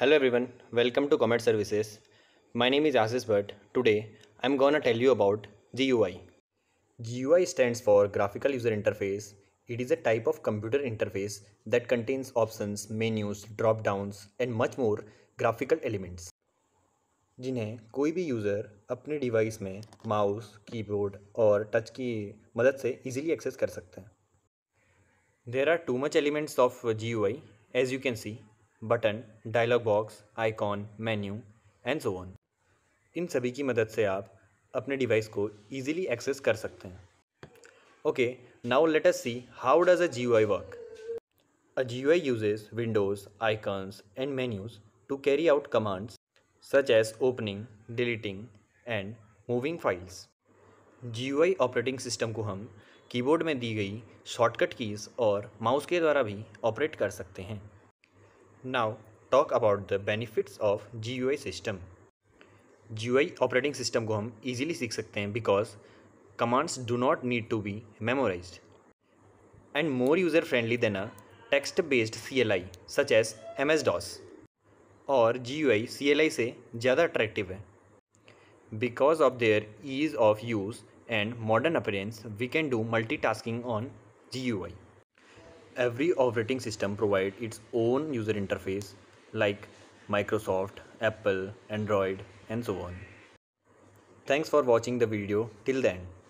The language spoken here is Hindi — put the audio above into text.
Hello everyone, welcome to Comet Services. My name is Asis Bhatt. Today, I'm gonna tell you about GUI. GUI stands for Graphical User Interface. It is a type of computer interface that contains options, menus, drop-downs and much more graphical elements. जिन्हें कोई भी यूज़र अपने डिवाइस में माउस कीबोर्ड और टच की मदद से इजीली एक्सेस कर सकते हैं there are too much elements of G U I as you can see button dialog box icon menu and so on इन सभी की मदद से आप अपने डिवाइस को ईजिली एक्सेस कर सकते हैं okay now let us see how does a G I work a G O I uses windows icons and menus to carry out commands such as opening deleting and moving files G O I operating system को हम कीबोर्ड में दी गई शॉर्टकट कीज़ और माउस के द्वारा भी ऑपरेट कर सकते हैं Now talk about the benefits of GUI system. GUI operating system को हम easily सीख सकते हैं because commands do not need to be memorized and more user friendly than a text based CLI such as MS DOS और GUI CLI से ज़्यादा attractive है because of their ease of use and modern appearance we can do multitasking on GUI every operating system provides its own user interface like Microsoft, Apple, Android and so on. Thanks for watching the video till the end.